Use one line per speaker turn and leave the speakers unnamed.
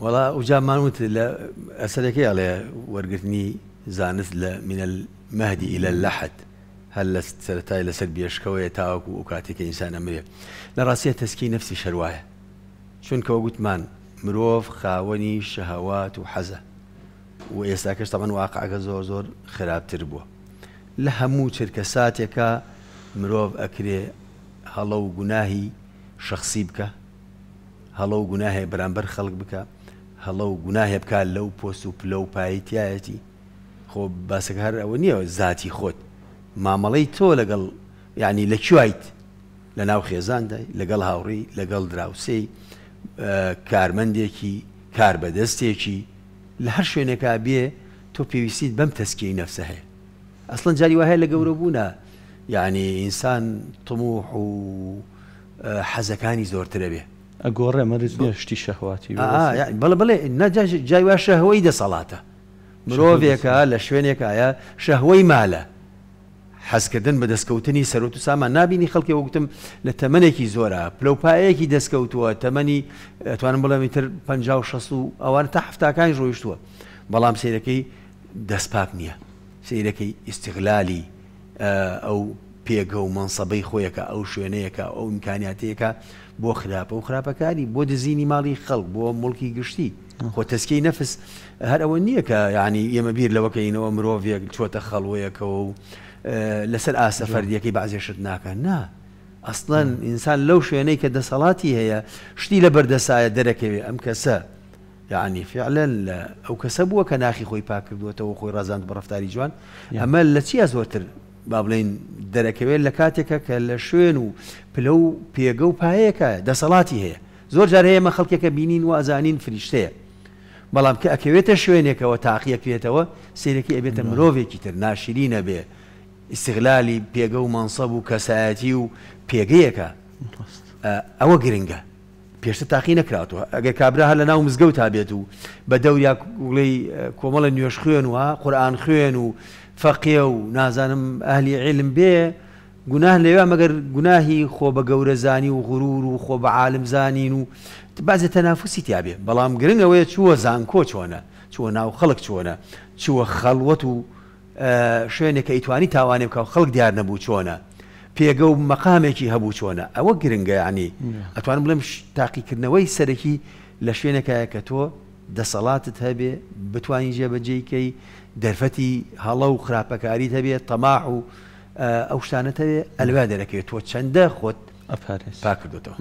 ولا اوجا مانوت لا اسالك يا علي ورقتني زانت من المهدي الى اللحد هل سرتاي لسد بيشكوي تاوك وكاتيك انسان امريه لراسيه تسكين نفسي شروايه شون كوغوت مان مروف خاوني شهوات وحزة ويساكش طبعا واقع زور زور خراب تربو لهمو تركساتك مروف اكري هلو جناهي شخصي بك هلو جناهي برانبر خلق بك هەڵە و گوناهێ بکات لەو پۆست و پلە و پایتیایەتی خۆ باسەکە هەر ئەوە نییە زاتی خۆت مامەڵەی تۆ لەگەڵ یعنی لە کویت لە ناو خێزاندای لەگەڵ هاوڕی لەگەڵ دراوسی کارمەندێکی کار بەدەستێکی لە هەر شوێنێکا بێ تۆ پێویستیت بەم تەسکی نەفسە هەیە ئەسڵەن جاری وهەیە لە گەورە بوونە یعنی ئینسان تموح و حەزەکانی زۆرترە بێ ئەگۆڕێ مەریز نیە شتی شەهواتی بڵ بڵێ نەجاژ جایوا شەهەوەی دەسەڵاتە مرۆڤێکە لە شوێنێکایە شەهوەی مالە حەزکردن بە دەستکەوتنی سەرۆ و سامان نبینی خەڵکی وەگوتم لە تەمەێکی زۆرە پلوپایەکی دەستکەوتووە تەمەنی ئەتوانم بڵێ میتر 56 و ئەوان تا هەفتاکانی ڕۆیشتووە بەڵام سیرەکەی دەستپاک نییە سیرەکەی ئیسیغلالی ئەو پێگە و منسەبەی خۆیەکە ئەو شوێنەیەەکە ئەو ئیمکاناتەیەەکە بۆ خراپە و خراپەکانی بۆ دزینی ماڵی خەڵ بۆ مڵکی گشتی خۆ تەسکی نەفس هەر ئەوە نییە کە ینی ئێمە بیر لەوەکەینەوە مرۆڤێک چۆتە خەڵوەیەکەوە و لەسەر ئاسە فەردیەکەی بازێشت ناکە نا ئەسڵەن ئینسان لەو شوێنەی کە دەسەڵاتی هەیە شتی لە بەردەسایە دەرەکەوێ ئەم کەسە یعنی فعلەن ئەو کەسە بووە کە ناخی خۆی پاکردووەتەوە خۆی ڕزانند بە ڕفتاری جوان ئەمە لە چیا زۆرتر با بڵین دەرەکەوێت لە کاتێکە کە لە شوێن و پلە و پێگە و پایەکە دەسەڵاتی هەیە زۆر جار هەیە مە خەڵکێکە بینین و ئازانین فریشتەیە بەڵام کە ئەکەوێتە شوێنێکەوە تاقیەکرێتەوە سیرەکی ئەبێتە مرۆڤێکی تر ناشرینە بێ استغلالی پێگە و منسەب و کەسایەتی و پێگەیەکە ئەوە گرنگە پێشتە تاقی نەکراتەوە ئەگە کابرا هە لە ناو مزگەوت تا بێت و بە دەوریا گوڵی کۆمەڵە نوێش خوێن وە قورآان خوێن و فەقیە و نازانم ئەهلی عێلم بێ گوناه لێوە مەگەر گوناهی خۆ بە گەورەزانی و غرور و خۆ بە عالم زانین و بازێ تەنافوسی تیاابێ بەڵام گرنگەوەیە چووە زانکۆ چۆنە چوە ناو خەڵک چۆنە چووە خەڵوەت و شوێنێکە ئەیتوانی تاوانێ بکە خەڵک دیار نەبوو چۆنە پێگە و مەقامێکی هەبوو چۆنە ئەوە گرنگەیانی ئەتوانم بڵێم تاقیکردنەوەی سەرەکی لە شوێنەکایە کە تۆ دەسەڵاتت هەبێ بتوانین جێبەجێیکەی دەرفەتی هەڵە و خراپەکاریت هەبێت تەماح و ئەو شتانەتەوێ ئەلوا دەرەکەوێت تۆ چەندە خۆت ئەپارێ پاکردوتەوە.